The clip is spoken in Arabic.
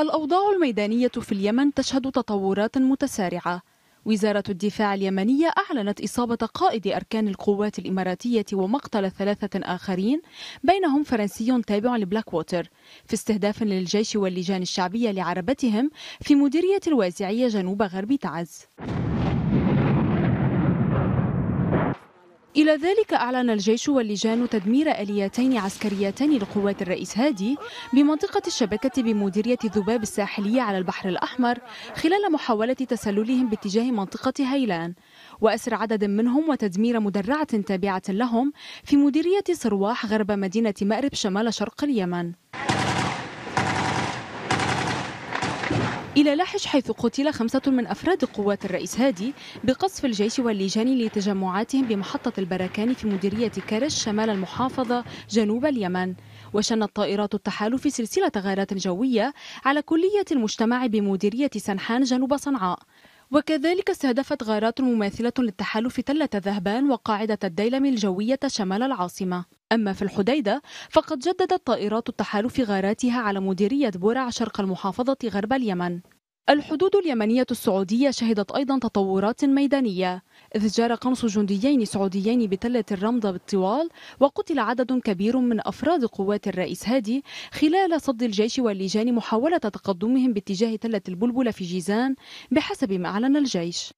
الأوضاع الميدانية في اليمن تشهد تطورات متسارعة وزارة الدفاع اليمنية أعلنت إصابة قائد أركان القوات الإماراتية ومقتل ثلاثة آخرين بينهم فرنسي تابع لبلاك ووتر في استهداف للجيش واللجان الشعبية لعربتهم في مديرية الوازعية جنوب غرب تعز إلى ذلك أعلن الجيش واللجان تدمير آليتين عسكريتين لقوات الرئيس هادي بمنطقة الشبكة بمديرية الذباب الساحلية على البحر الأحمر خلال محاولة تسللهم باتجاه منطقة هيلان وأسر عدد منهم وتدمير مدرعة تابعة لهم في مديرية صرواح غرب مدينة مأرب شمال شرق اليمن إلى لاحش حيث قتل خمسة من أفراد قوات الرئيس هادي بقصف الجيش واللجان لتجمعاتهم بمحطة البركان في مديرية كرش شمال المحافظة جنوب اليمن وشنت طائرات التحالف سلسلة غارات جوية على كلية المجتمع بمديرية سنحان جنوب صنعاء وكذلك استهدفت غارات مماثلة للتحالف تلة ذهبان وقاعدة الديلم الجوية شمال العاصمة أما في الحديدة فقد جددت طائرات التحالف غاراتها على مديرية بورع شرق المحافظة غرب اليمن الحدود اليمنية السعودية شهدت أيضا تطورات ميدانية إذ جار قنص جنديين سعوديين بتلة الرمضة بالطوال وقتل عدد كبير من أفراد قوات الرئيس هادي خلال صد الجيش واللجان محاولة تقدمهم باتجاه تلة البلبلة في جيزان بحسب ما أعلن الجيش